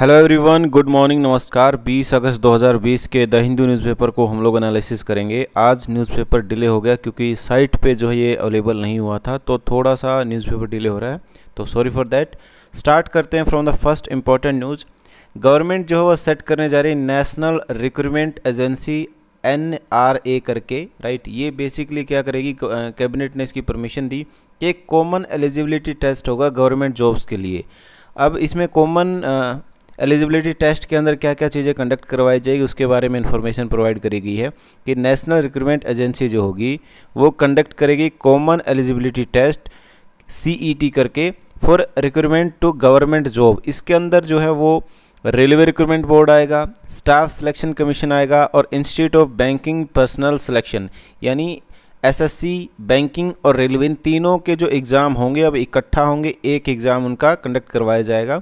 Hello everyone good morning नमस्कार 20 अगस्त 2020 के the Hindu newspaper को हम लोग एनालिसिस करेंगे आज न्यूज़पेपर डिले हो गया क्योंकि साइट पे जो है ये अवेलेबल नहीं हुआ था तो थोड़ा सा न्यूज़पेपर डिले हो रहा है तो सॉरी फॉर दैट स्टार्ट करते हैं from the first important news government जो है वह सेट करने जा रही है national recruitment agency N R A करके राइट ये बेसिकली क्या करेगी कैबिनेट ने इसकी परमिशन दी कि एक कॉमन एलिजिबिलिटी टेस्ट होगा गवर्नमेंट जॉब्स के लिए अब इसमें कॉमन एलिजिबिलिटी टेस्ट के अंदर क्या क्या चीज़ें कंडक्ट करवाई जाएगी उसके बारे में इन्फॉर्मेशन प्रोवाइड करी गई है कि नेशनल रिक्रूटमेंट एजेंसी जो होगी वो कंडक्ट करेगी कॉमन एलिजिबिलिटी टेस्ट सी करके for recruitment to government job इसके अंदर जो है वो रेलवे रिक्रूटमेंट बोर्ड आएगा स्टाफ सिलेक्शन कमीशन आएगा और institute of banking personnel selection यानी एसएससी बैंकिंग और रेलवे इन तीनों के जो एग्ज़ाम होंगे अब इकट्ठा होंगे एक एग्ज़ाम उनका कंडक्ट करवाया जाएगा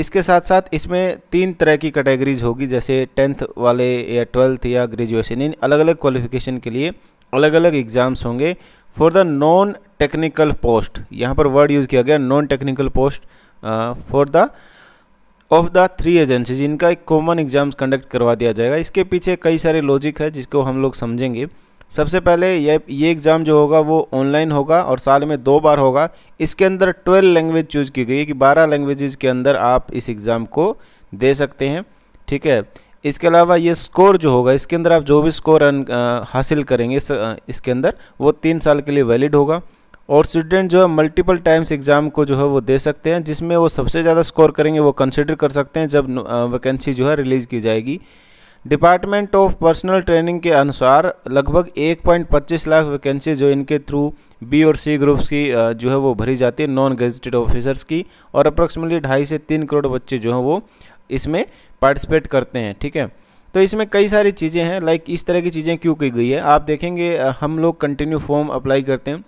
इसके साथ साथ इसमें तीन तरह की कैटेगरीज होगी जैसे टेंथ वाले या ट्वेल्थ या ग्रेजुएशन इन अलग अलग क्वालिफिकेशन के लिए अलग अलग एग्ज़ाम्स होंगे for the non technical post यहाँ पर वर्ड यूज़ किया गया non technical post for the of the three agencies इनका एक कॉमन एग्ज़ाम्स कंडक्ट करवा दिया जाएगा इसके पीछे कई सारे लॉजिक है जिसको हम लोग समझेंगे सबसे पहले ये ये एग्ज़ाम जो होगा वो ऑनलाइन होगा और साल में दो बार होगा इसके अंदर ट्वेल्व लैंग्वेज चूज़ की गई है कि बारह लैंग्वेज के अंदर आप इस एग्ज़ाम को दे सकते हैं ठीक है इसके अलावा ये स्कोर जो होगा इसके अंदर आप जो भी स्कोर हासिल करेंगे इस, इसके अंदर वो तीन साल के लिए वैलिड होगा और स्टूडेंट जो है मल्टीपल टाइम्स एग्ज़ाम को जो है वो दे सकते हैं जिसमें वो सबसे ज़्यादा स्कोर करेंगे वो कंसिडर कर सकते हैं जब वैकेंसी जो है रिलीज़ की जाएगी डिपार्टमेंट ऑफ पर्सनल ट्रेनिंग के अनुसार लगभग 1.25 लाख वैकेंसी जो इनके थ्रू बी और सी ग्रुप्स की जो है वो भरी जाती है नॉन गजटेड ऑफिसर्स की और अप्रोक्सीमेटली ढाई से तीन करोड़ बच्चे जो हैं वो इसमें पार्टिसिपेट करते हैं ठीक है तो इसमें कई सारी चीज़ें हैं लाइक इस तरह की चीज़ें क्यों की गई है आप देखेंगे हम लोग कंटिन्यू फॉर्म अप्लाई करते हैं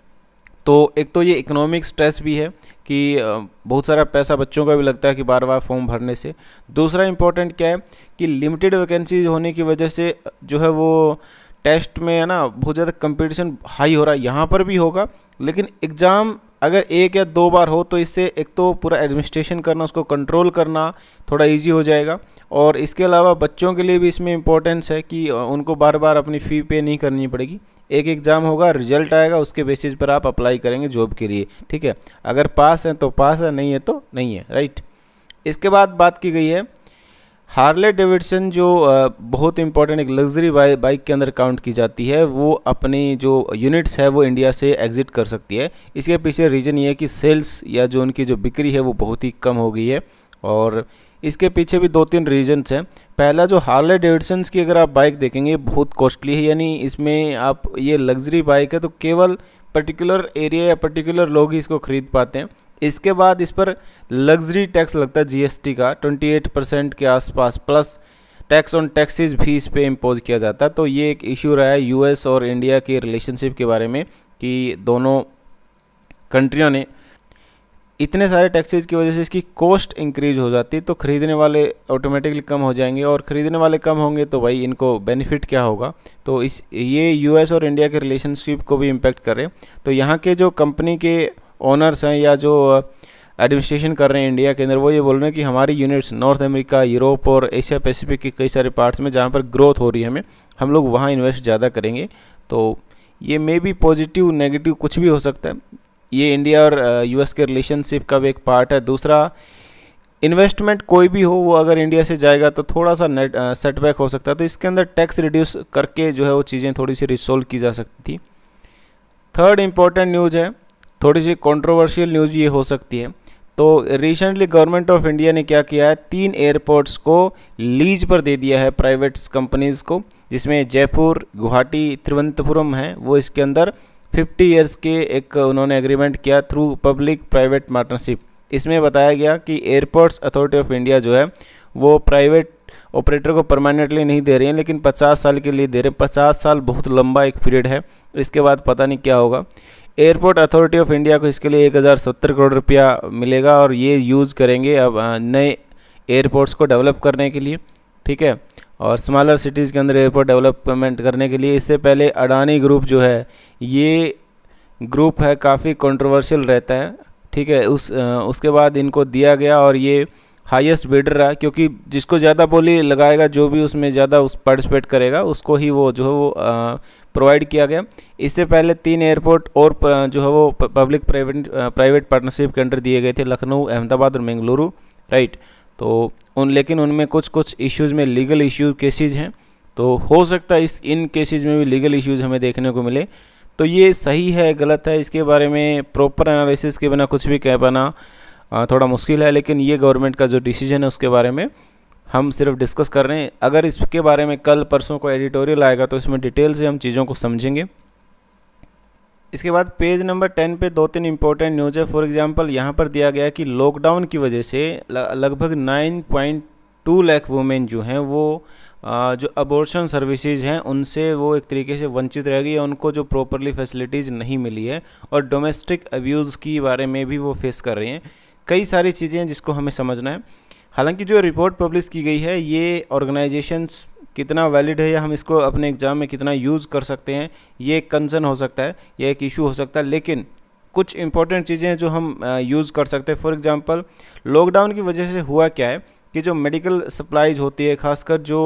तो एक तो ये इकोनॉमिक स्ट्रेस भी है कि बहुत सारा पैसा बच्चों का भी लगता है कि बार बार फॉर्म भरने से दूसरा इम्पोर्टेंट क्या है कि लिमिटेड वैकेंसीज होने की वजह से जो है वो टेस्ट में है ना बहुत ज़्यादा कंपटीशन हाई हो रहा है यहाँ पर भी होगा लेकिन एग्ज़ाम अगर एक या दो बार हो तो इससे एक तो पूरा एडमिनिस्ट्रेशन करना उसको कंट्रोल करना थोड़ा इजी हो जाएगा और इसके अलावा बच्चों के लिए भी इसमें इम्पोर्टेंस है कि उनको बार बार अपनी फ़ी पे नहीं करनी पड़ेगी एक एग्ज़ाम होगा रिजल्ट आएगा उसके बेसिस पर आप अप्लाई करेंगे जॉब के लिए ठीक है अगर पास हैं तो पास है नहीं है तो नहीं है राइट इसके बाद बात की गई है हार्ले डेविडसन जो बहुत इंपॉर्टेंट एक लग्जरी बाइक बाइक के अंदर काउंट की जाती है वो अपनी जो यूनिट्स है वो इंडिया से एग्ज़िट कर सकती है इसके पीछे रीज़न ये है कि सेल्स या जो उनकी जो बिक्री है वो बहुत ही कम हो गई है और इसके पीछे भी दो तीन रीजन्स हैं पहला जो हार्ले डेविडसन्स की अगर आप बाइक देखेंगे बहुत कॉस्टली है यानी इसमें आप ये लग्जरी बाइक है तो केवल पर्टिकुलर एरिया या पर्टिकुलर लोग ही इसको ख़रीद पाते हैं इसके बाद इस पर लग्जरी टैक्स लगता है जीएसटी का 28 परसेंट के आसपास प्लस टैक्स ऑन टैक्सेस भी इस पर इम्पोज किया जाता है तो ये एक इशू रहा है यूएस और इंडिया के रिलेशनशिप के बारे में कि दोनों कंट्रियों ने इतने सारे टैक्सेज की वजह से इसकी कॉस्ट इंक्रीज हो जाती है तो ख़रीदने वाले ऑटोमेटिकली कम हो जाएंगे और ख़रीदने वाले कम होंगे तो भाई इनको बेनिफिट क्या होगा तो इस ये यूएस और इंडिया के रिलेशनशिप को भी इम्पेक्ट करें तो यहाँ के जो कंपनी के ओनर्स हैं या जो एडमिनिस्ट्रेशन uh, कर रहे हैं इंडिया के अंदर वो ये बोल रहे हैं कि हमारी यूनिट्स नॉर्थ अमेरिका यूरोप और एशिया पैसिफिक के कई सारे पार्ट्स में जहाँ पर ग्रोथ हो रही है हमें हम लोग वहाँ इन्वेस्ट ज़्यादा करेंगे तो ये मे बी पॉजिटिव नेगेटिव कुछ भी हो सकता है ये इंडिया और यूएस uh, के रिलेशनशिप का भी एक पार्ट है दूसरा इन्वेस्टमेंट कोई भी हो वो अगर इंडिया से जाएगा तो थोड़ा सा नेट सेटबैक हो सकता है तो इसके अंदर टैक्स रिड्यूस करके जो है वो चीज़ें थोड़ी सी रिसोल्व की जा सकती थी थर्ड इम्पॉर्टेंट न्यूज़ है थोड़ी सी कंट्रोवर्शियल न्यूज़ ये हो सकती है तो रिसेंटली गवर्नमेंट ऑफ इंडिया ने क्या किया है तीन एयरपोर्ट्स को लीज पर दे दिया है प्राइवेट कंपनीज़ को जिसमें जयपुर गुवाहाटी तिरुवनंतपुरम है वो इसके अंदर फिफ्टी ईयर्स के एक उन्होंने एग्रीमेंट किया थ्रू पब्लिक प्राइवेट पार्टनरशिप इसमें बताया गया कि एयरपोर्ट्स अथॉरिटी ऑफ इंडिया जो है वो प्राइवेट ऑपरेटर को परमानेंटली नहीं दे रही हैं लेकिन 50 साल के लिए दे रहे हैं 50 साल बहुत लंबा एक पीरियड है इसके बाद पता नहीं क्या होगा एयरपोर्ट अथॉरिटी ऑफ इंडिया को इसके लिए एक करोड़ रुपया मिलेगा और ये यूज़ करेंगे अब नए एयरपोर्ट्स को डेवलप करने के लिए ठीक है और स्मॉलर सिटीज़ के अंदर एयरपोर्ट डेवलपमेंट करने के लिए इससे पहले अडानी ग्रुप जो है ये ग्रुप है काफ़ी कंट्रोवर्शियल रहता है ठीक है उस उसके बाद इनको दिया गया और ये हाईएस्ट बिडर रहा क्योंकि जिसको ज़्यादा बोली लगाएगा जो भी उसमें ज़्यादा उस पार्टिसिपेट करेगा उसको ही वो जो है वो प्रोवाइड किया गया इससे पहले तीन एयरपोर्ट और जो है वो पब्लिक प्राइवेट प्राइवेट पार्टनरशिप के अंडर दिए गए थे लखनऊ अहमदाबाद और बेंगलुरु राइट तो उन लेकिन उनमें कुछ कुछ इश्यूज़ में लीगल इश्यूज केसेज हैं तो हो सकता है इस इन केसेज में भी लीगल इश्यूज़ हमें देखने को मिले तो ये सही है गलत है इसके बारे में प्रॉपर एनालिसिस के बिना कुछ भी कह पाना थोड़ा मुश्किल है लेकिन ये गवर्नमेंट का जो डिसीजन है उसके बारे में हम सिर्फ डिस्कस कर रहे हैं अगर इसके बारे में कल परसों को एडिटोरियल आएगा तो इसमें डिटेल से हम चीज़ों को समझेंगे इसके बाद पेज नंबर टेन पे दो तीन इम्पोर्टेंट न्यूज़ है फॉर एग्जांपल यहाँ पर दिया गया कि लॉकडाउन की वजह से लगभग nine point two lakh women जो हैं वो जो अबॉर्शन सर्विसेज हैं उनसे वो एक तरीके से वंचित रह गई है उनको जो प्रॉपरली फैसिलिटीज़ नहीं मिली है और डोमेस्टिक अब्यूज़ की बारे में भी वो फेस कर रही हैं कई सारी चीज़ें जिसको हमें समझना है हालांकि जो रिपोर्ट पब्लिश की गई है ये ऑर्गेनाइजेशंस कितना वैलिड है या हम इसको अपने एग्ज़ाम में कितना यूज़ कर सकते हैं ये एक कंसर्न हो सकता है ये एक इशू हो सकता है लेकिन कुछ इंपॉर्टेंट चीज़ें जो हम यूज़ कर सकते हैं फॉर एग्ज़ाम्पल लॉकडाउन की वजह से हुआ क्या है कि जो मेडिकल सप्लाइज होती है खासकर जो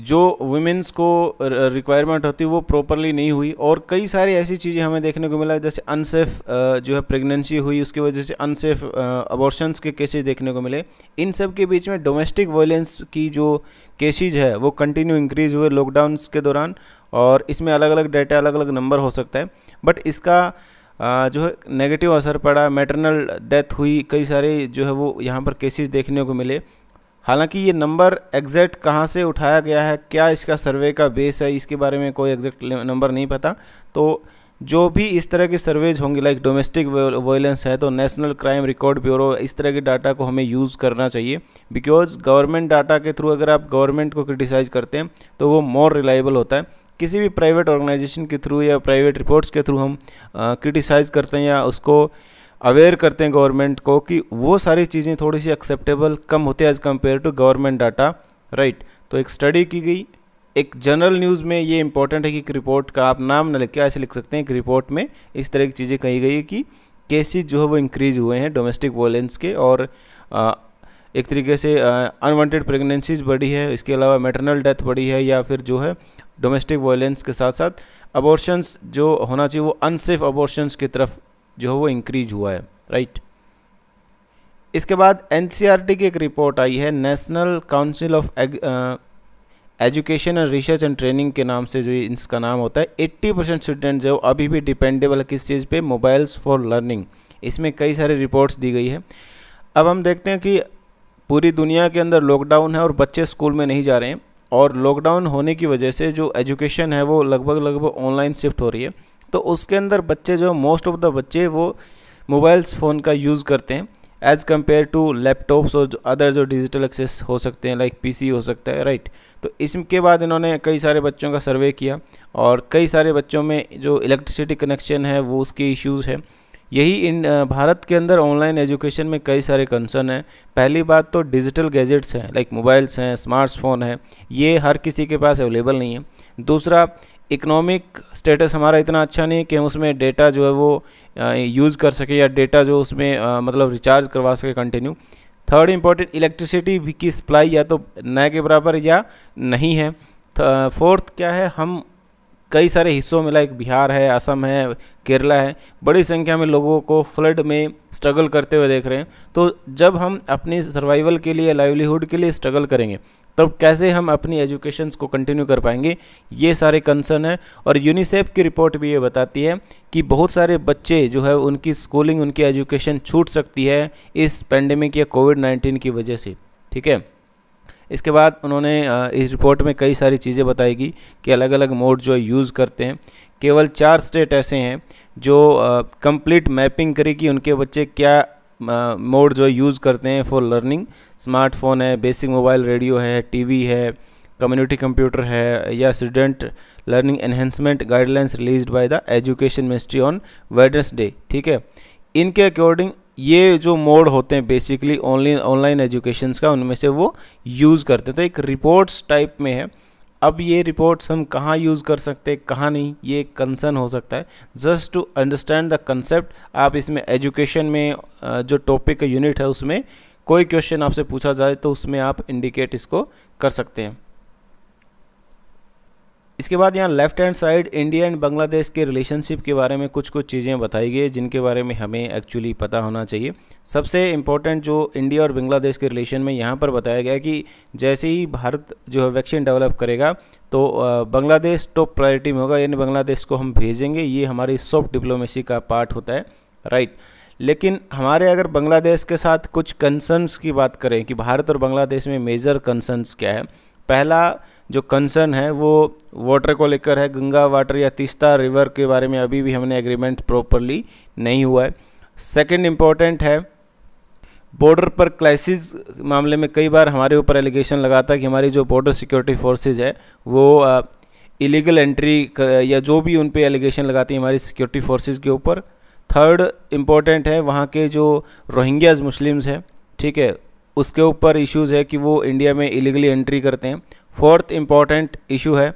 जो वुमेंस को रिक्वायरमेंट uh, होती वो प्रॉपरली नहीं हुई और कई सारी ऐसी चीज़ें हमें देखने को मिला जैसे अनसेफ uh, जो है प्रेगनेंसी हुई उसकी वजह से अनसेफ अबॉर्शंस uh, के केसेज देखने को मिले इन सब के बीच में डोमेस्टिक वायलेंस की जो केसेज है वो कंटिन्यू इंक्रीज हुए लॉकडाउन के दौरान और इसमें अलग अलग डाटा अलग अलग नंबर हो सकता है बट इसका जो है नेगेटिव असर पड़ा मैटरनल डेथ हुई कई सारे जो है वो यहाँ पर केसेज देखने को मिले हालांकि ये नंबर एग्जैक्ट कहाँ से उठाया गया है क्या इसका सर्वे का बेस है इसके बारे में कोई एग्जैक्ट नंबर नहीं पता तो जो भी इस तरह के सर्वेज होंगे लाइक डोमेस्टिक वायलेंस है तो नेशनल क्राइम रिकॉर्ड ब्यूरो इस तरह के डाटा को हमें यूज़ करना चाहिए बिकॉज गवर्नमेंट डाटा के थ्रू अगर आप गवर्नमेंट को क्रिटिसाइज करते हैं तो वो मोर रिलायबल होता है किसी भी प्राइवेट ऑर्गेनाइजेशन के थ्रू या प्राइवेट रिपोर्ट्स के थ्रू हम क्रिटिसाइज करते हैं या उसको अवेयर करते हैं गवर्नमेंट को कि वो सारी चीज़ें थोड़ी सी एक्सेप्टेबल कम होती है as compare to government data right तो एक स्टडी की गई एक जनरल न्यूज़ में ये इंपॉर्टेंट है कि एक रिपोर्ट का आप नाम न लिख ऐसे लिख सकते हैं एक रिपोर्ट में इस तरह की चीज़ें कही गई कि केसेज जो है वो इंक्रीज हुए हैं डोमेस्टिक वायलेंस के और आ, एक तरीके से अनवांटेड प्रेगनेंसीज बढ़ी है इसके अलावा मेटरनल डेथ बढ़ी है या फिर जो है डोमेस्टिक वायलेंस के साथ साथ अबॉर्शंस जो होना चाहिए वो अनसेफ अबॉर्शंस की तरफ जो है वो इंक्रीज हुआ है राइट इसके बाद एन e की एक रिपोर्ट आई है national council of education and research and training के नाम से जो इसका नाम होता है 80 परसेंट स्टूडेंट जो अभी भी डिपेंडेबल है किस चीज़ पे मोबाइल्स फॉर लर्निंग इसमें कई सारी रिपोर्ट्स दी गई है अब हम देखते हैं कि पूरी दुनिया के अंदर लॉकडाउन है और बच्चे स्कूल में नहीं जा रहे हैं और लॉकडाउन होने की वजह से जो एजुकेशन है वो लगभग लगभग ऑनलाइन शिफ्ट हो रही है तो उसके अंदर बच्चे जो मोस्ट ऑफ द बच्चे वो मोबाइल्स फ़ोन का यूज़ करते हैं एज़ कम्पेयर टू लैपटॉप्स और अदर जो डिजिटल एक्सेस हो सकते हैं लाइक पीसी हो सकता है राइट तो इसके बाद इन्होंने कई सारे बच्चों का सर्वे किया और कई सारे बच्चों में जो इलेक्ट्रिसिटी कनेक्शन है वो उसके इश्यूज़ हैं यही इन भारत के अंदर ऑनलाइन एजुकेशन में कई सारे कंसर्न हैं पहली बात तो डिजिटल गैजेट्स हैं लाइक मोबाइल्स हैं स्मार्टफोन हैं ये हर किसी के पास अवेलेबल नहीं है दूसरा इकोनॉमिक स्टेटस हमारा इतना अच्छा नहीं है कि हम उसमें डेटा जो है वो यूज़ कर सके या डेटा जो उसमें आ, मतलब रिचार्ज करवा सके कंटिन्यू थर्ड इम्पॉर्टेंट इलेक्ट्रिसिटी भी की सप्लाई या तो न के बराबर या नहीं है फोर्थ क्या है हम कई सारे हिस्सों में लाइक बिहार है असम है केरला है बड़ी संख्या में लोगों को फ्लड में स्ट्रगल करते हुए देख रहे हैं तो जब हम अपनी सर्वाइवल के लिए लाइवलीहुड के लिए स्ट्रगल करेंगे तब कैसे हम अपनी एजुकेशन को कंटिन्यू कर पाएंगे ये सारे कंसर्न है और यूनिसेफ की रिपोर्ट भी ये बताती है कि बहुत सारे बच्चे जो है उनकी स्कूलिंग उनकी एजुकेशन छूट सकती है इस पेंडेमिक या कोविड नाइन्टीन की वजह से ठीक है इसके बाद उन्होंने इस रिपोर्ट में कई सारी चीज़ें बताएगी कि अलग अलग मोड जो यूज़ करते हैं केवल चार स्टेट ऐसे हैं जो कंप्लीट मैपिंग करेगी उनके बच्चे क्या मोड जो यूज़ करते हैं फॉर लर्निंग स्मार्टफोन है बेसिक मोबाइल रेडियो है टीवी है कम्युनिटी कंप्यूटर है या student learning enhancement guidelines release by the education ministry on day ठीक है इनके अकॉर्डिंग ये जो मोड होते हैं बेसिकली ऑनलाइन ऑनलाइन एजुकेशन का उनमें से वो यूज़ करते हैं तो एक रिपोर्ट्स टाइप में है अब ये रिपोर्ट्स हम कहाँ यूज़ कर सकते हैं कहाँ नहीं ये कंसर्न हो सकता है just to understand the concept आप इसमें एजुकेशन में जो टॉपिक का यूनिट है उसमें कोई क्वेश्चन आपसे पूछा जाए तो उसमें आप इंडिकेट इसको कर सकते हैं इसके बाद यहाँ left hand side India and Bangladesh के रिलेशनशिप के बारे में कुछ कुछ चीज़ें बताई गई जिनके बारे में हमें एक्चुअली पता होना चाहिए सबसे इम्पोर्टेंट जो इंडिया और बांग्लादेश के रिलेशन में यहाँ पर बताया गया कि जैसे ही भारत जो है वैक्सीन डेवलप करेगा तो बांग्लादेश टॉप प्रायोरिटी में होगा यानी बांग्लादेश को हम भेजेंगे ये हमारी सॉफ्ट डिप्लोमेसी का पार्ट होता है राइट लेकिन हमारे अगर बांग्लादेश के साथ कुछ कंसर्न्स की बात करें कि भारत और बांग्लादेश में मेजर कंसर्न्स क्या है पहला जो कंसर्न है वो वाटर को लेकर है गंगा वाटर या तीस्ता रिवर के बारे में अभी भी हमने एग्रीमेंट प्रॉपरली नहीं हुआ है सेकंड इम्पॉर्टेंट है बॉर्डर पर क्लाइसिस मामले में कई बार हमारे ऊपर एलिगेशन लगा था कि हमारी जो बॉर्डर सिक्योरिटी फोर्सेज है वो इलीगल एंट्री या जो भी उन पर एलिगेशन लगाती है हमारी सिक्योरिटी फोर्सेज के ऊपर थर्ड इम्पॉर्टेंट है वहाँ के जो रोहिंग्याज मुस्लिम्स हैं ठीक है उसके ऊपर इश्यूज़ है कि वो इंडिया में इलीगली एंट्री करते हैं फोर्थ इम्पॉर्टेंट इशू है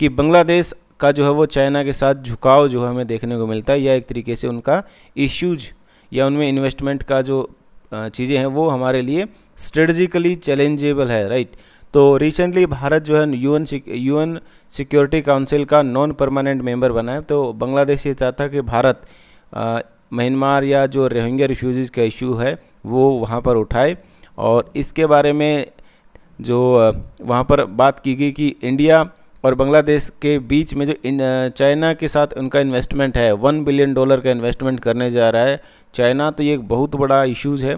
कि बांग्लादेश का जो है वो चाइना के साथ झुकाव जो है हमें देखने को मिलता है या एक तरीके से उनका इश्यूज या उनमें इन्वेस्टमेंट का जो चीज़ें हैं वो हमारे लिए स्ट्रेटजिकली चैलेंजेबल है राइट तो रिसेंटली भारत जो है यूएन यूएन सिक्योरिटी काउंसिल का नॉन परमानेंट मेंबर बना है तो बांग्लादेश ये चाहता कि भारत म्यांमार या जो रोहिंग्या रिफ्यूज़ीज़ का इशू है वो वहाँ पर उठाए और इसके बारे में जो वहाँ पर बात की गई कि इंडिया और बांग्लादेश के बीच में जो चाइना के साथ उनका इन्वेस्टमेंट है वन बिलियन डॉलर का इन्वेस्टमेंट करने जा रहा है चाइना तो ये एक बहुत बड़ा इश्यूज़ है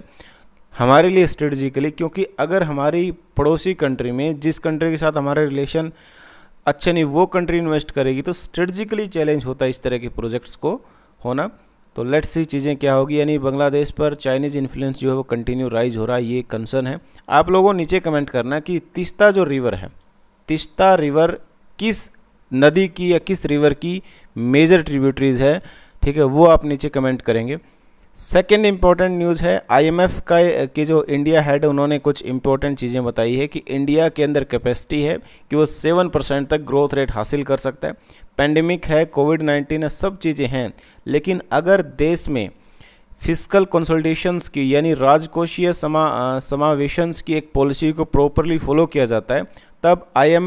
हमारे लिए स्ट्रेटजिकली क्योंकि अगर हमारी पड़ोसी कंट्री में जिस कंट्री के साथ हमारे रिलेशन अच्छे नहीं वो कंट्री इन्वेस्ट करेगी तो स्ट्रेटजिकली चैलेंज होता है इस तरह के प्रोजेक्ट्स को होना तो लेट्स सी चीज़ें क्या होगी यानी बांग्लादेश पर चाइनीज़ इन्फ्लुएंस जो है वो कंटिन्यू राइज हो रहा है ये कंसर्न है आप लोगों नीचे कमेंट करना कि तिस्ता जो रिवर है तिस्ता रिवर किस नदी की या किस रिवर की मेजर ट्रिब्यूटरीज़ है ठीक है वो आप नीचे कमेंट करेंगे सेकेंड इम्पॉर्टेंट न्यूज़ है आईएमएफ का की जो इंडिया हेड उन्होंने कुछ इम्पोर्टेंट चीज़ें बताई है कि इंडिया के अंदर कैपेसिटी है कि वो सेवन परसेंट तक ग्रोथ रेट हासिल कर सकता है पेंडेमिक है कोविड नाइन्टीन है सब चीज़ें हैं लेकिन अगर देश में फिजिकल कंसल्टेशंस की यानी राजकोषीय समा समावेशंस की एक पॉलिसी को प्रॉपरली फॉलो किया जाता है तब आई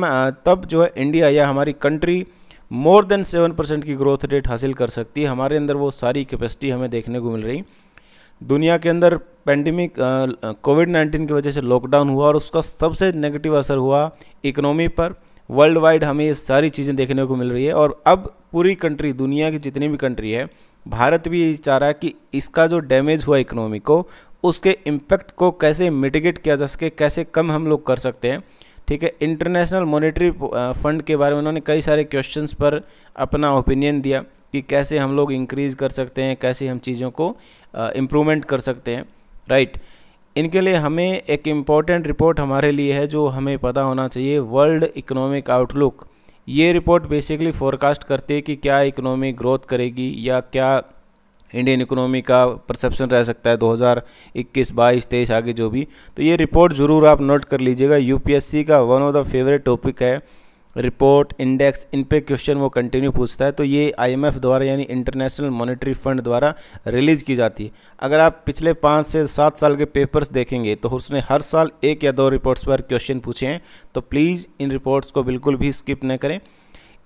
तब जो है इंडिया या हमारी country more than seven percent की ग्रोथ रेट हासिल कर सकती है हमारे अंदर वो सारी कैपेसिटी हमें देखने को मिल रही दुनिया के अंदर पेंडेमिक कोविड नाइन्टीन की वजह से लॉकडाउन हुआ और उसका सबसे नेगेटिव असर हुआ इकोनॉमी पर वर्ल्ड वाइड हमें ये सारी चीज़ें देखने को मिल रही है और अब पूरी कंट्री दुनिया की जितनी भी कंट्री है भारत भी यही चाह रहा है कि इसका जो डैमेज हुआ इकोनॉमी को उसके इम्पैक्ट को कैसे मिटिगेट किया जा सके कैसे कम हम लोग कर सकते हैं ठीक है इंटरनेशनल मॉनेटरी फंड के बारे में उन्होंने कई सारे क्वेश्चंस पर अपना ओपिनियन दिया कि कैसे हम लोग इंक्रीज़ कर सकते हैं कैसे हम चीज़ों को इम्प्रूवमेंट कर सकते हैं राइट इनके लिए हमें एक इम्पॉर्टेंट रिपोर्ट हमारे लिए है जो हमें पता होना चाहिए वर्ल्ड इकोनॉमिक आउटलुक ये रिपोर्ट बेसिकली फोरकास्ट करती है कि क्या इकोनॉमी ग्रोथ करेगी या क्या इंडियन इकोनॉमी का परसेप्शन रह सकता है 2021 22 तेईस आगे जो भी तो ये रिपोर्ट ज़रूर आप नोट कर लीजिएगा यूपीएससी का one of the favourite topic है रिपोर्ट इंडेक्स इन पे क्वेश्चन वो कंटिन्यू पूछता है तो ये आईएमएफ द्वारा यानी इंटरनेशनल मॉनेटरी फंड द्वारा रिलीज़ की जाती है अगर आप पिछले पाँच से सात साल के पेपर्स देखेंगे तो उसने हर साल एक या दो रिपोर्ट्स पर क्वेश्चन पूछे हैं तो प्लीज़ इन रिपोर्ट्स को बिल्कुल भी स्किप न करें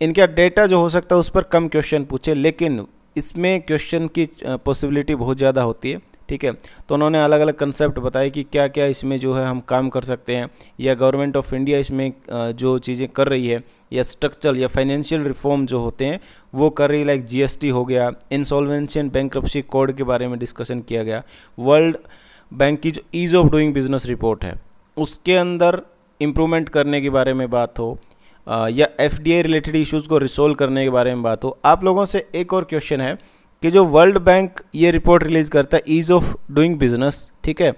इनका डेटा जो हो सकता है उस पर कम क्वेश्चन पूछे लेकिन इसमें क्वेश्चन की पॉसिबिलिटी बहुत ज़्यादा होती है ठीक है तो उन्होंने अलग अलग कंसेप्ट बताए कि क्या क्या इसमें जो है हम काम कर सकते हैं या गवर्नमेंट ऑफ इंडिया इसमें जो चीज़ें कर रही है या स्ट्रक्चर या फाइनेंशियल रिफॉर्म जो होते हैं वो कर रही लाइक जीएसटी हो गया इंसॉल्वेंसी एंड बैंक्रप्सी कोड के बारे में डिस्कशन किया गया वर्ल्ड बैंक की जो ease of doing business report है उसके अंदर इम्प्रूवमेंट करने के बारे में बात हो या एफ रिलेटेड इश्यूज़ को रिसोल्व करने के बारे में बात हो आप लोगों से एक और क्वेश्चन है कि जो वर्ल्ड बैंक ये रिपोर्ट रिलीज़ करता है ईज़ ऑफ डूइंग बिजनेस ठीक है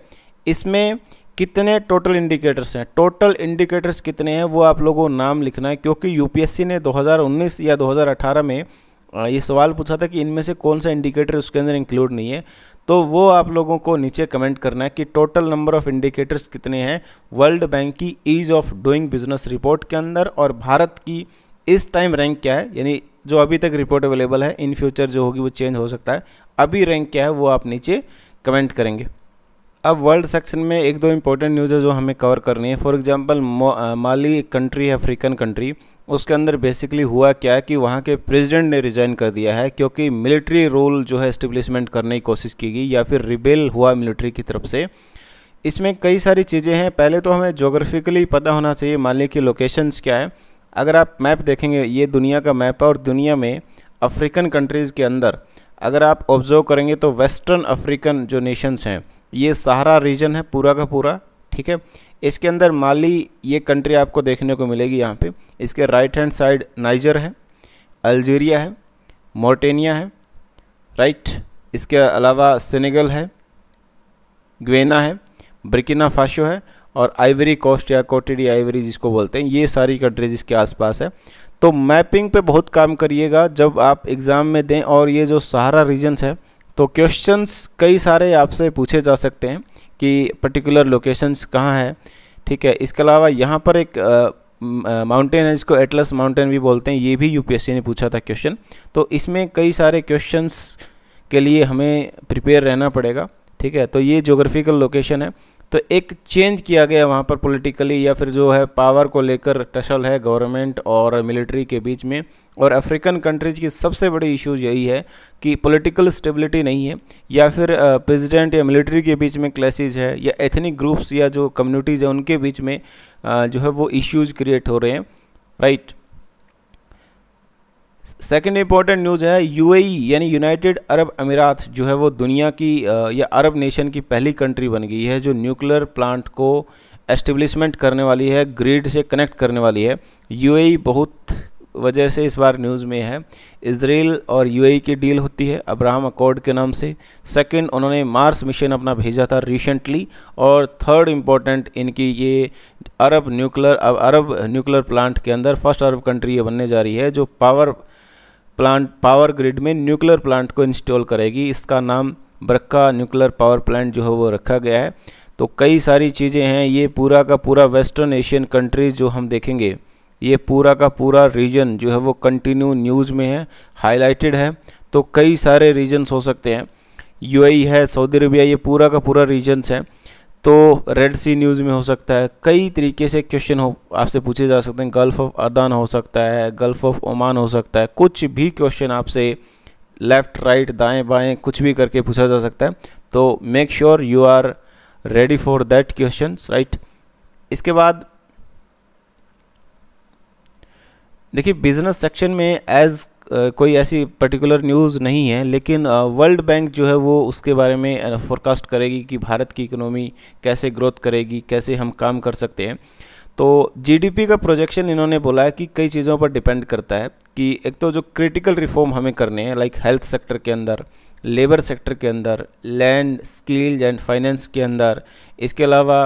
इसमें कितने टोटल इंडिकेटर्स हैं टोटल इंडिकेटर्स कितने हैं वो आप लोगों को नाम लिखना है क्योंकि यूपीएससी ने 2019 या 2018 में हाँ, ये सवाल पूछा था कि इनमें से कौन सा इंडिकेटर उसके अंदर इंक्लूड नहीं है तो वो आप लोगों को नीचे कमेंट करना है कि टोटल नंबर ऑफ इंडिकेटर्स कितने हैं वर्ल्ड बैंक की ease of doing business report के अंदर और भारत की इस टाइम रैंक क्या है यानी जो अभी तक रिपोर्ट अवेलेबल है इन फ्यूचर जो होगी वो चेंज हो सकता है अभी रैंक क्या है वो आप नीचे कमेंट करेंगे अब वर्ल्ड सेक्शन में एक दो इंपॉर्टेंट न्यूज़ है जो हमें कवर करनी है फॉर एग्जांपल माली कंट्री है अफ्रीकन कंट्री उसके अंदर बेसिकली हुआ क्या है कि वहाँ के प्रेसिडेंट ने रिज़ाइन कर दिया है क्योंकि मिलिट्री रोल जो है इस्टेब्लिशमेंट करने की कोशिश की गई या फिर रिबेल हुआ मिलिट्री की तरफ से इसमें कई सारी चीज़ें हैं पहले तो हमें जोग्राफिकली पता होना चाहिए मान ली कि लोकेशंस क्या है अगर आप मैप देखेंगे ये दुनिया का मैप है और दुनिया में अफ्रीकन कंट्रीज़ के अंदर अगर आप ऑब्जर्व करेंगे तो वेस्टर्न अफ्रीकन जो नेशंस हैं ये सहारा रीजन है पूरा का पूरा ठीक है इसके अंदर माली ये कंट्री आपको देखने को मिलेगी यहाँ पे इसके राइट हैंड साइड नाइजर है अल्जीरिया है मोर्टेनिया है राइट इसके अलावा सेनेगल है ग्वेना है ब्रिकिना फाशो है और आइवरी कोस्ट या कोटेडी आइवरी जिसको बोलते हैं ये सारी कंट्रीज इसके आसपास है तो मैपिंग पे बहुत काम करिएगा जब आप एग्ज़ाम में दें और ये जो सहारा रीजन्स है तो क्वेश्चंस कई सारे आपसे पूछे जा सकते हैं कि पर्टिकुलर लोकेशंस कहाँ हैं ठीक है इसके अलावा यहाँ पर एक माउंटेन है जिसको एटलस माउंटेन भी बोलते हैं ये भी यूपीएससी ने पूछा था क्वेश्चन तो इसमें कई सारे क्वेश्चंस के लिए हमें प्रिपेयर रहना पड़ेगा ठीक है तो ये जोग्राफिकल लोकेशन है तो एक चेंज किया गया वहाँ पर पॉलिटिकली या फिर जो है पावर को लेकर टसल है गवर्नमेंट और मिलिट्री के बीच में और अफ्रीकन कंट्रीज की सबसे बड़ी इशूज यही है कि पॉलिटिकल स्टेबिलिटी नहीं है या फिर प्रेसिडेंट या मिलिट्री के बीच में क्लैसेज है या एथनिक ग्रुप्स या जो कम्युनिटीज़ हैं उनके बीच में जो है वो इश्यूज क्रिएट हो रहे हैं राइट सेकंड इम्पॉर्टेंट न्यूज़ है यूएई e यानी यूनाइटेड अरब अमीरात जो है वो दुनिया की या अरब नेशन की पहली कंट्री बन गई है जो न्यूक्लियर प्लांट को एस्टेब्लिशमेंट करने वाली है ग्रिड से कनेक्ट करने वाली है यूएई e बहुत वजह से इस बार न्यूज़ में है इसराइल और यूएई e की डील होती है अब्राहम अकॉर्ड के नाम से सेकंड उन्होंने मार्स मिशन अपना भेजा था रिसेंटली और थर्ड इम्पॉर्टेंट इनकी ये Arab nuclear Arab nuclear plant के अंदर फर्स्ट अरब कंट्री ये बनने जा रही है जो पावर प्लांट पावर ग्रिड में न्यूक्लियर प्लांट को इंस्टॉल करेगी इसका नाम ब्रक्का न्यूक्लियर पावर प्लांट जो है वो रखा गया है तो कई सारी चीज़ें हैं ये पूरा का पूरा वेस्टर्न एशियन कंट्रीज जो हम देखेंगे ये पूरा का पूरा रीजन जो है वो कंटिन्यू न्यूज़ में है हाईलाइटेड है तो कई सारे रीजन्स हो सकते हैं यूएई e है सऊदी अरबिया ये पूरा का पूरा रीजन्स है तो रेड सी न्यूज़ में हो सकता है कई तरीके से क्वेश्चन हो आपसे पूछे जा सकते हैं गल्फ़ ऑफ अदान हो सकता है गल्फ़ ऑफ ओमान हो सकता है कुछ भी क्वेश्चन आपसे लेफ़्ट राइट दाएं बाएं कुछ भी करके पूछा जा सकता है तो make sure you are ready for that question right इसके बाद देखिए बिजनेस सेक्शन में एज कोई ऐसी पर्टिकुलर न्यूज़ नहीं है लेकिन वर्ल्ड बैंक जो है वो उसके बारे में फोरकास्ट करेगी कि भारत की इकोनॉमी कैसे ग्रोथ करेगी कैसे हम काम कर सकते हैं तो जीडीपी का प्रोजेक्शन इन्होंने बोला है कि कई चीज़ों पर डिपेंड करता है कि एक तो जो क्रिटिकल रिफॉर्म हमें करने हैं लाइक हेल्थ सेक्टर के अंदर लेबर सेक्टर के अंदर लैंड स्किल्ड एंड फाइनेंस के अंदर इसके अलावा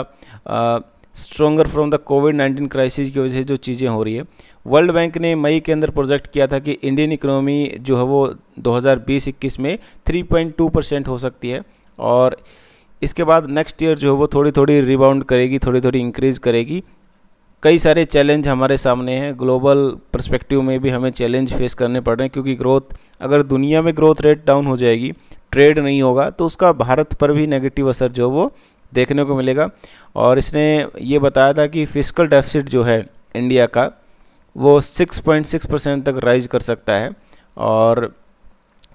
stronger from the COVID nineteen crisis की वजह से जो चीज़ें हो रही है वर्ल्ड बैंक ने मई के अंदर प्रोजेक्ट किया था कि इंडियन इकोनॉमी जो है वो 2020-21 में 3.2 परसेंट हो सकती है और इसके बाद नेक्स्ट ईयर जो है वो थोड़ी थोड़ी रिबाउंड करेगी थोड़ी थोड़ी इंक्रीज करेगी कई सारे चैलेंज हमारे सामने हैं ग्लोबल परस्पेक्टिव में भी हमें चैलेंज फेस करने पड़ रहे हैं क्योंकि ग्रोथ अगर दुनिया में ग्रोथ रेट डाउन हो जाएगी ट्रेड नहीं होगा तो उसका भारत पर भी नेगेटिव असर जो वो देखने को मिलेगा और इसने ये बताया था कि फिजिकल डेफिसिट जो है इंडिया का वो 6.6 परसेंट तक राइज कर सकता है और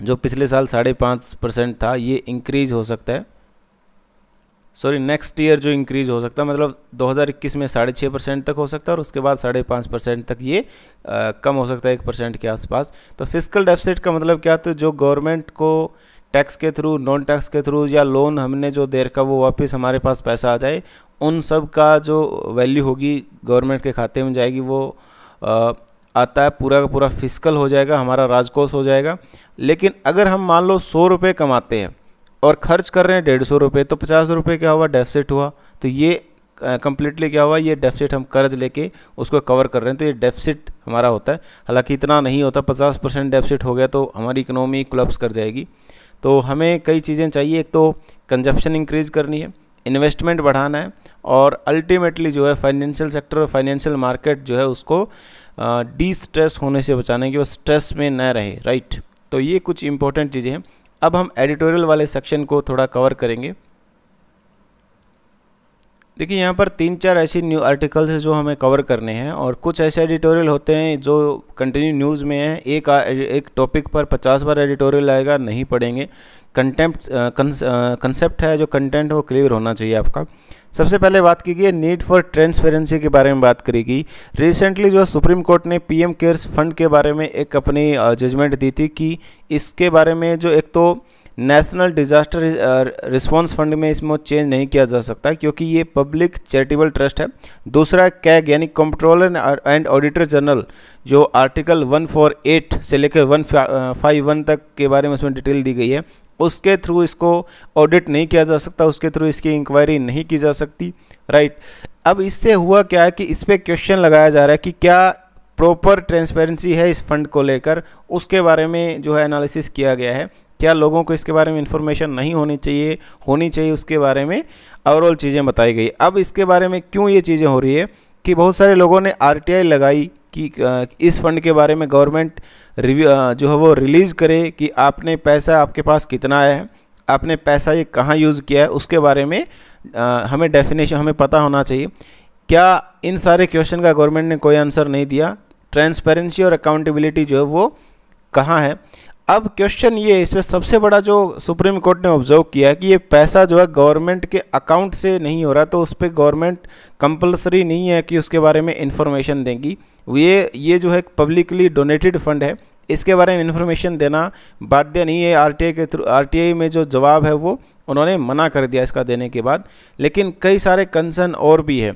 जो पिछले साल साढ़े पाँच परसेंट था ये इंक्रीज हो सकता है सॉरी नेक्स्ट ईयर जो इंक्रीज हो सकता है मतलब 2021 में साढ़े छः परसेंट तक हो सकता है और उसके बाद साढ़े पाँच परसेंट तक ये आ, कम हो सकता है एक परसेंट के आसपास तो फिजिकल डेफिसिट का मतलब क्या तो जो गवर्नमेंट को टैक्स के थ्रू नॉन टैक्स के थ्रू या लोन हमने जो दे रखा वो वापस हमारे पास पैसा आ जाए उन सब का जो वैल्यू होगी गवर्नमेंट के खाते में जाएगी वो आ, आता है पूरा का पूरा फिजिकल हो जाएगा हमारा राजकोष हो जाएगा लेकिन अगर हम मान लो सौ रुपये कमाते हैं और खर्च कर रहे हैं डेढ़ सौ रुपये तो पचास रुपये क्या हुआ डेफिसिट हुआ तो ये कम्प्लीटली क्या हुआ ये डेफिसिट हम कर्ज लेके उसको कवर कर रहे हैं तो ये डेफिसिट हमारा होता है हालांकि इतना नहीं होता पचास परसेंट डेफिसिट हो गया तो हमारी इकोनॉमी क्लब्स कर जाएगी तो हमें कई चीज़ें चाहिए एक तो कंजप्शन इंक्रीज़ करनी है इन्वेस्टमेंट बढ़ाना है और अल्टीमेटली जो है फाइनेंशियल सेक्टर और फाइनेंशियल मार्केट जो है उसको डी स्ट्रेस होने से बचाने की वो स्ट्रेस में न रहे राइट तो ये कुछ इंपॉर्टेंट चीज़ें हैं अब हम एडिटोरियल वाले सेक्शन को थोड़ा कवर करेंगे देखिए यहाँ पर तीन चार ऐसी न्यू आर्टिकल्स हैं जो हमें कवर करने हैं और कुछ ऐसे एडिटोरियल होते हैं जो कंटिन्यू न्यूज़ में हैं एक एक टॉपिक पर पचास बार एडिटोरियल आएगा नहीं पढ़ेंगे कंटेंट कंसेप्ट है जो कंटेंट वो क्लियर होना चाहिए आपका सबसे पहले बात की गई नीड फॉर ट्रांसपेरेंसी के बारे में बात करेगी रिसेंटली जो सुप्रीम कोर्ट ने पीएम केयर्स फंड के बारे में एक अपनी जजमेंट दी थी कि इसके बारे में जो एक तो नेशनल डिजास्टर रिस्पॉन्स फंड में इसमें चेंज नहीं किया जा सकता क्योंकि ये पब्लिक चैरिटेबल ट्रस्ट है दूसरा कैग यानी कंट्रोलर एंड ऑडिटर जनरल जो आर्टिकल 148 से लेकर 151 तक के बारे में इसमें डिटेल दी गई है उसके थ्रू इसको ऑडिट नहीं किया जा सकता उसके थ्रू इसकी इंक्वायरी नहीं की जा सकती राइट अब इससे हुआ क्या है कि इस पर क्वेश्चन लगाया जा रहा है कि क्या प्रॉपर ट्रांसपेरेंसी है इस फंड को लेकर उसके बारे में जो है एनालिसिस किया गया है क्या लोगों को इसके बारे में इन्फॉर्मेशन नहीं होनी चाहिए होनी चाहिए उसके बारे में ओवरऑल चीज़ें बताई गई अब इसके बारे में क्यों ये चीज़ें हो रही है कि बहुत सारे लोगों ने आर लगाई कि इस फंड के बारे में गवर्नमेंट रिव्यू जो है वो रिलीज़ करे कि आपने पैसा आपके पास कितना है आपने पैसा ये कहाँ यूज़ किया है उसके बारे में आ, हमें डेफिनेशन हमें पता होना चाहिए क्या इन सारे क्वेश्चन का गवर्नमेंट ने कोई आंसर नहीं दिया ट्रांसपेरेंसी और अकाउंटेबिलिटी जो है वो कहाँ है अब क्वेश्चन ये इसमें सबसे बड़ा जो सुप्रीम कोर्ट ने ऑब्जर्व किया कि ये पैसा जो है गवर्नमेंट के अकाउंट से नहीं हो रहा तो उस पर गवर्नमेंट कंपलसरी नहीं है कि उसके बारे में इन्फॉर्मेशन देंगी ये ये जो है पब्लिकली डोनेटेड फंड है इसके बारे में इन्फॉर्मेशन देना बाध्य नहीं है आरटीआई के थ्रू आरटीआई में जो जवाब है वो उन्होंने मना कर दिया इसका देने के बाद लेकिन कई सारे कंसर्न और भी है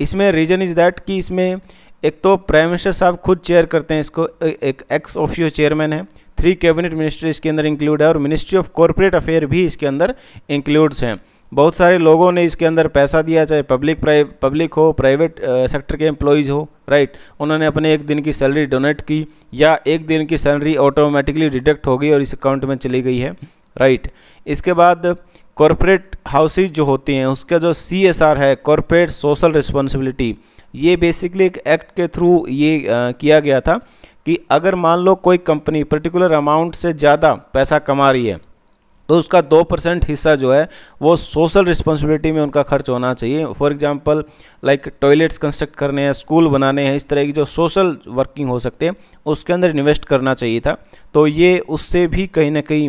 इसमें रीज़न इज़ दैट कि इसमें एक तो प्राइम मिनिस्टर साहब खुद चेयर करते हैं इसको एक एक्स ऑफियो चेयरमैन है थ्री कैबिनेट मिनिस्ट्री इसके अंदर इंक्लूड है और मिनिस्ट्री ऑफ कॉरपोरेट अफेयर भी इसके अंदर इंक्लूड्स हैं बहुत सारे लोगों ने इसके अंदर पैसा दिया चाहे पब्लिक पब्लिक हो प्राइवेट सेक्टर के एम्प्लॉयज़ हो राइट उन्होंने अपने एक दिन की सैलरी डोनेट की या एक दिन की सैलरी ऑटोमेटिकली डिडक्ट हो गई और इस अकाउंट में चली गई है राइट इसके बाद कॉरपोरेट हाउसेज जो होती हैं उसका जो सी एस आर है कॉरपोरेट सोशल रिस्पॉन्सिबिलिटी ये बेसिकली एक एक्ट के थ्रू ये आ, किया गया था कि अगर मान लो कोई कंपनी पर्टिकुलर अमाउंट से ज़्यादा पैसा कमा रही है तो उसका दो परसेंट हिस्सा जो है वो सोशल रिस्पॉन्सिबिलिटी में उनका खर्च होना चाहिए for example like toilets construct करने हैं स्कूल बनाने हैं इस तरह की जो सोशल वर्किंग हो सकते हैं उसके अंदर इन्वेस्ट करना चाहिए था तो ये उससे भी कहीं ना कहीं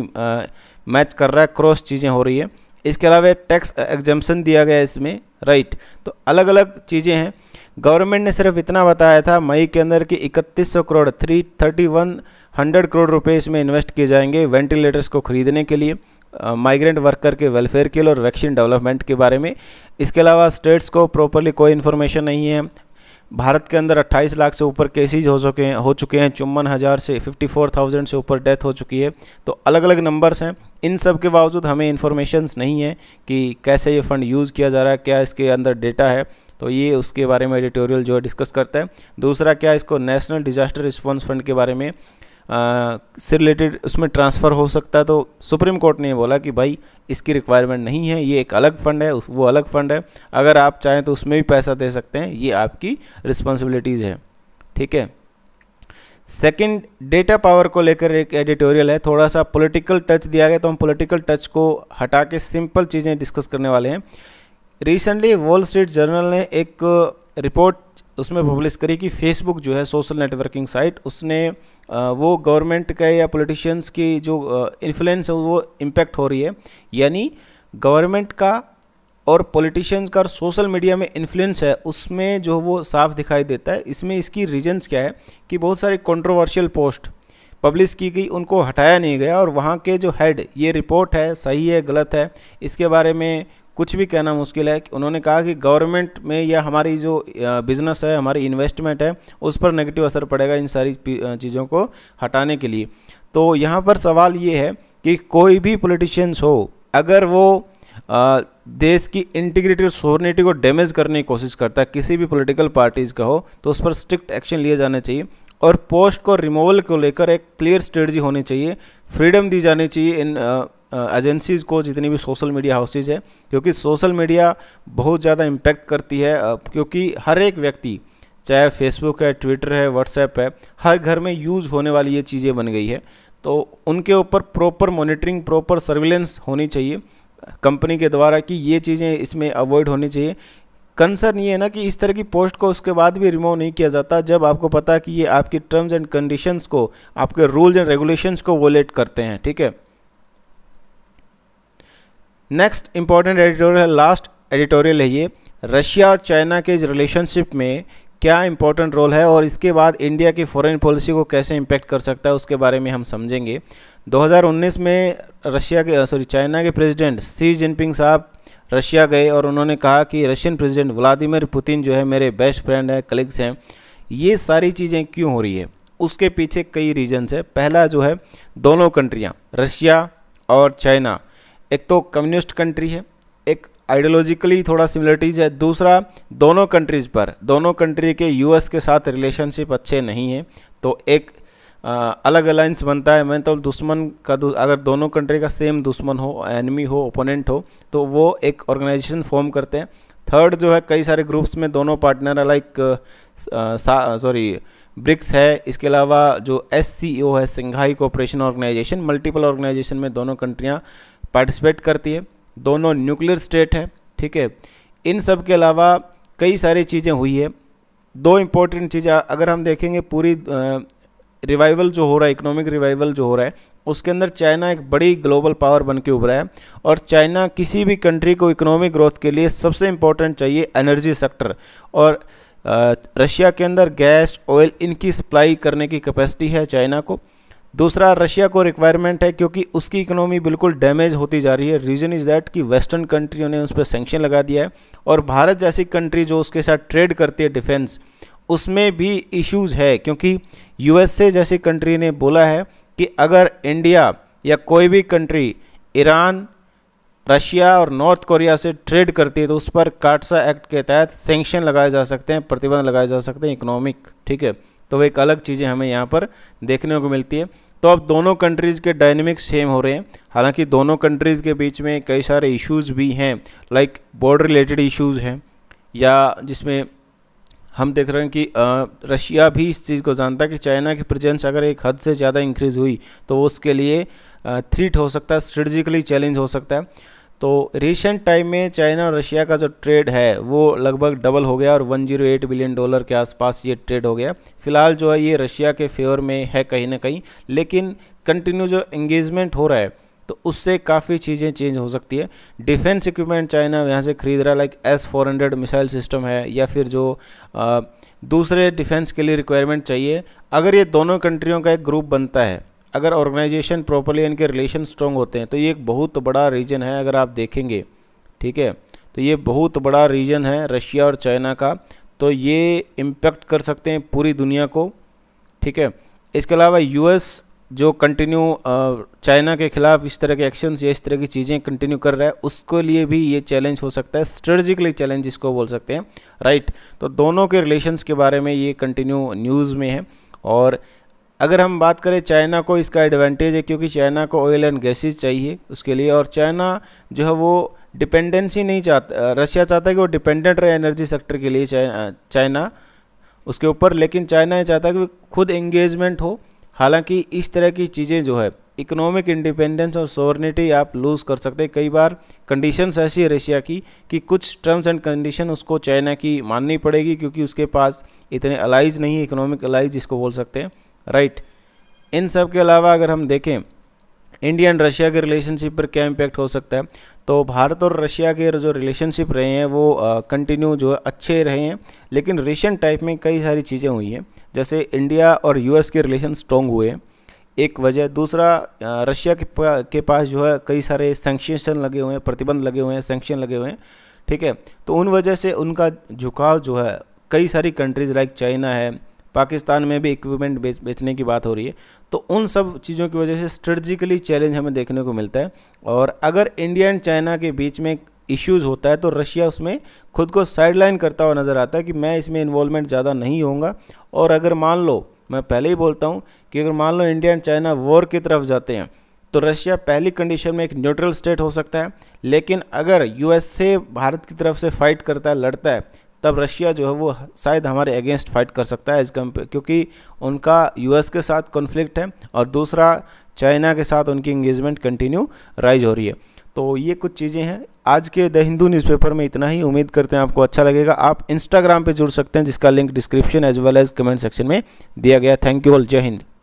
मैच कर रहा है क्रॉस चीज़ें हो रही है इसके अलावा टैक्स एग्जम्पन दिया गया इसमें राइट तो अलग अलग चीज़ें हैं गवर्नमेंट ने सिर्फ इतना बताया था मई के अंदर कि इकतीस सौ crore three thirty one hundred crore रुपए इसमें इन्वेस्ट किए जाएंगे वेंटिलेटर्स को खरीदने के लिए माइग्रेंट वर्कर के वेलफेयर के लिए और वैक्सीन डेवलपमेंट के बारे में इसके अलावा स्टेट्स को प्रॉपरली कोई इन्फॉर्मेशन नहीं है भारत के अंदर 28 लाख से ऊपर केसेज हो चुके हैं हो चुके हैं चुम्बन हज़ार से 54,000 से ऊपर डेथ हो चुकी है तो अलग अलग नंबर्स हैं इन सब के बावजूद हमें इन्फॉर्मेशंस नहीं है कि कैसे ये फ़ंड यूज़ किया जा रहा है क्या इसके अंदर डेटा है तो ये उसके बारे में एडिटोरियल जो है डिस्कस करता है दूसरा क्या इसको नेशनल डिजास्टर रिस्पॉन्स फंड के बारे में से रिलेटेड उसमें ट्रांसफ़र हो सकता है तो सुप्रीम कोर्ट ने बोला कि भाई इसकी रिक्वायरमेंट नहीं है ये एक अलग फ़ंड है उस वो अलग फ़ंड है अगर आप चाहें तो उसमें भी पैसा दे सकते हैं ये आपकी रिस्पॉन्सिबिलिटीज़ है ठीक है सेकंड डेटा पावर को लेकर एक एडिटोरियल है थोड़ा सा पॉलिटिकल टच दिया गया तो हम पॉलिटिकल टच को हटा के सिंपल चीज़ें डिस्कस करने वाले हैं रिसेंटली वॉल स्ट्रीट जर्नल ने एक रिपोर्ट उसमें पब्लिश करी कि फेसबुक जो है सोशल नेटवर्किंग साइट उसने वो गवर्नमेंट के या पोलिटिशियंस की जो इन्फ्लुएंस है वो इम्पैक्ट हो रही है यानी गवर्नमेंट का और पॉलिटिशियंस का सोशल मीडिया में इन्फ्लुएंस है उसमें जो वो साफ दिखाई देता है इसमें इसकी रीजन्स क्या है कि बहुत सारे कंट्रोवर्शियल पोस्ट पब्लिश की गई उनको हटाया नहीं गया और वहाँ के जो हेड ये रिपोर्ट है सही है गलत है इसके बारे में कुछ भी कहना मुश्किल है उन्होंने कहा कि गवर्नमेंट में या हमारी जो बिज़नेस है हमारी इन्वेस्टमेंट है उस पर नेगेटिव असर पड़ेगा इन सारी चीज़ों को हटाने के लिए तो यहाँ पर सवाल ये है कि कोई भी पॉलिटिशियंस हो अगर वो देश की इंटीग्रिटी और सोवरेनिटी को डैमेज करने की कोशिश करता है किसी भी पॉलिटिकल पार्टीज़ का हो तो उस पर स्ट्रिक्ट एक्शन लिया जाना चाहिए और पोस्ट को रिमूवल को लेकर एक क्लियर स्ट्रेटजी होनी चाहिए फ्रीडम दी जानी चाहिए इन एजेंसीज़ को जितनी भी सोशल मीडिया हाउसेज है क्योंकि सोशल मीडिया बहुत ज़्यादा इम्पैक्ट करती है क्योंकि हर एक व्यक्ति चाहे फेसबुक है ट्विटर है व्हाट्सएप है हर घर में यूज होने वाली ये चीज़ें बन गई है तो उनके ऊपर प्रॉपर मॉनिटरिंग प्रॉपर सर्विलेंस होनी चाहिए कंपनी के द्वारा कि ये चीज़ें इसमें अवॉइड होनी चाहिए कंसर्न ये है ना कि इस तरह की पोस्ट को उसके बाद भी रिमूव नहीं किया जाता जब आपको पता है कि ये आपकी टर्म्स एंड कंडीशंस को आपके रूल्स एंड रेगुलेशंस को वोलेट करते हैं ठीक है next important editorial last editorial है ये रशिया और चाइना के रिलेशनशिप में क्या इंपॉर्टेंट रोल है और इसके बाद इंडिया की फॉरेन पॉलिसी को कैसे इम्पैक्ट कर सकता है उसके बारे में हम समझेंगे 2019 में रशिया के सॉरी चाइना के प्रेसिडेंट सी जिनपिंग साहब रशिया गए और उन्होंने कहा कि रशियन प्रेसिडेंट व्लादिमिर पुतिन जो है मेरे बेस्ट फ्रेंड हैं कलीग्स हैं ये सारी चीज़ें क्यों हो रही है उसके पीछे कई रीजन्स है पहला जो है दोनों कंट्रियाँ रशिया और चाइना एक तो कम्युनिस्ट कंट्री है एक आइडियोलॉजिकली थोड़ा सिमिलरिटीज़ है दूसरा दोनों कंट्रीज़ पर दोनों कंट्री के यूएस के साथ रिलेशनशिप अच्छे नहीं है तो एक आ, अलग अलायंस बनता है मैं तो दुश्मन का दु, अगर दोनों कंट्री का सेम दुश्मन हो एनिमी हो ओपोनेंट हो तो वो एक ऑर्गेनाइजेशन फॉर्म करते हैं थर्ड जो है कई सारे ग्रुप्स में दोनों पार्टनर लाइक सॉरी ब्रिक्स है इसके अलावा जो एस e है Shanghai cooperation organization multiple organization में दोनों कंट्रियाँ पार्टिसिपेट करती है दोनों न्यूक्लियर स्टेट हैं ठीक है इन सब के अलावा कई सारी चीज़ें हुई है दो इम्पोर्टेंट चीज़ें अगर हम देखेंगे पूरी रिवाइवल जो हो रहा है इकोनॉमिक रिवाइवल जो हो रहा है उसके अंदर चाइना एक बड़ी ग्लोबल पावर बन के उभरा है और चाइना किसी भी कंट्री को इकोनॉमिक ग्रोथ के लिए सबसे इम्पोर्टेंट चाहिए एनर्जी सेक्टर और रशिया के अंदर गैस ऑयल इनकी सप्लाई करने की कैपेसिटी है चाइना को दूसरा रशिया को रिक्वायरमेंट है क्योंकि उसकी इकोनॉमी बिल्कुल डैमेज होती जा रही है रीज़न इज़ दैट कि वेस्टर्न कंट्रियों ने उस पर सेंक्शन लगा दिया है और भारत जैसी कंट्री जो उसके साथ ट्रेड करती है डिफेंस उसमें भी इश्यूज है क्योंकि यूएसए जैसी कंट्री ने बोला है कि अगर इंडिया या कोई भी कंट्री ईरान रशिया और नॉर्थ कोरिया से ट्रेड करती है तो उस पर काटसा एक्ट के तहत सेंक्शन लगाए जा सकते हैं प्रतिबंध लगाए जा सकते हैं इकोनॉमिक ठीक है तो वो एक अलग चीज़ें हमें यहाँ पर देखने को मिलती है तो अब दोनों कंट्रीज़ के डायनेमिक्स सेम हो रहे हैं हालांकि दोनों कंट्रीज़ के बीच में कई सारे इश्यूज़ भी हैं लाइक बॉर्डर रिलेटेड इश्यूज़ हैं या जिसमें हम देख रहे हैं कि रशिया भी इस चीज़ को जानता है कि चाइना की प्रेजेंस अगर एक हद से ज़्यादा इंक्रीज़ हुई तो उसके लिए थ्रीट हो सकता है स्ट्रेटजिकली चैलेंज हो सकता है तो रिसेंट टाइम में चाइना और रशिया का जो ट्रेड है वो लगभग डबल हो गया और 108 बिलियन डॉलर के आसपास ये ट्रेड हो गया फिलहाल जो है ये रशिया के फेवर में है कहीं ना कहीं लेकिन कंटिन्यू जो एंगेजमेंट हो रहा है तो उससे काफ़ी चीज़ें चेंज हो सकती है डिफेंस इक्विपमेंट चाइना यहाँ से खरीद रहा है like S four hundred missile system है या फिर जो आ, दूसरे डिफेंस के लिए रिक्वायरमेंट चाहिए अगर ये दोनों कंट्रियों का एक ग्रुप बनता है अगर ऑर्गेनाइजेशन प्रॉपरली इनके रिलेशन स्ट्रॉन्ग होते हैं तो ये एक बहुत बड़ा रीजन है अगर आप देखेंगे ठीक है तो ये बहुत बड़ा रीजन है रशिया और चाइना का तो ये इम्पेक्ट कर सकते हैं पूरी दुनिया को ठीक है इसके अलावा यूएस जो कंटिन्यू चाइना के खिलाफ इस तरह के एक्शंस या इस तरह की चीज़ें कंटिन्यू कर रहा है उसके लिए भी ये चैलेंज हो सकता है स्ट्रेटजिकली चैलेंज इसको बोल सकते हैं राइट तो दोनों के रिलेशंस के बारे में ये कंटिन्यू न्यूज़ में है और अगर हम बात करें चाइना को इसका एडवांटेज है क्योंकि चाइना को ऑयल एंड गैसेज चाहिए उसके लिए और चाइना जो है वो डिपेंडेंसी नहीं चाहता रशिया चाहता है कि वो डिपेंडेंट रहे एनर्जी सेक्टर के लिए चाइना उसके ऊपर लेकिन चाइना ये चाहता है कि खुद इंगेजमेंट हो हालांकि इस तरह की चीज़ें जो है इकोनॉमिक इंडिपेंडेंस और सोवर्निटी आप लूज़ कर सकते हैं कई बार कंडीशंस ऐसी है रशिया की कि कुछ टर्म्स एंड कंडीशन उसको चाइना की माननी पड़ेगी क्योंकि उसके पास इतने अलाइज नहीं है इकोनॉमिक अलाइज जिसको बोल सकते हैं राइट right. इन सब के अलावा अगर हम देखें इंडिया एंड रशिया के रिलेशनशिप पर क्या इम्पैक्ट हो सकता है तो भारत और रशिया के जो रिलेशनशिप रहे हैं वो कंटिन्यू जो है अच्छे रहे हैं लेकिन रिसेंट टाइप में कई सारी चीज़ें हुई हैं जैसे इंडिया और यूएस के रिलेशन स्ट्रॉन्ग हुए हैं एक वजह दूसरा रशिया के, पा, के पास जो है कई सारे सेंक्शन लगे हुए हैं प्रतिबंध लगे हुए हैं सेंक्शन लगे हुए हैं ठीक है तो उन वजह से उनका झुकाव जो है कई सारी कंट्रीज़ लाइक चाइना है पाकिस्तान में भी इक्विपमेंट बेच बेचने की बात हो रही है तो उन सब चीज़ों की वजह से स्ट्रेटजिकली चैलेंज हमें देखने को मिलता है और अगर इंडिया एंड चाइना के बीच में इश्यूज़ होता है तो रशिया उसमें खुद को साइडलाइन करता हुआ नज़र आता है कि मैं इसमें इन्वॉल्वमेंट ज़्यादा नहीं होऊंगा और अगर मान लो मैं पहले ही बोलता हूँ कि अगर मान लो इंडिया एंड चाइना वॉर की तरफ जाते हैं तो रशिया पहली कंडीशन में एक न्यूट्रल स्टेट हो सकता है लेकिन अगर यूएसए भारत की तरफ से फाइट करता है लड़ता है तब रशिया जो है वो शायद हमारे अगेंस्ट फाइट कर सकता है एज कम्पेयर क्योंकि उनका यूएस के साथ कॉन्फ्लिक्ट है और दूसरा चाइना के साथ उनकी इंगेजमेंट कंटिन्यू राइज हो रही है तो ये कुछ चीज़ें हैं आज के द हिंदू न्यूज़पेपर में इतना ही उम्मीद करते हैं आपको अच्छा लगेगा आप इंस्टाग्राम पे जुड़ सकते हैं जिसका link description as well as comment section में दिया गया थैंक यू ऑल जय हिंद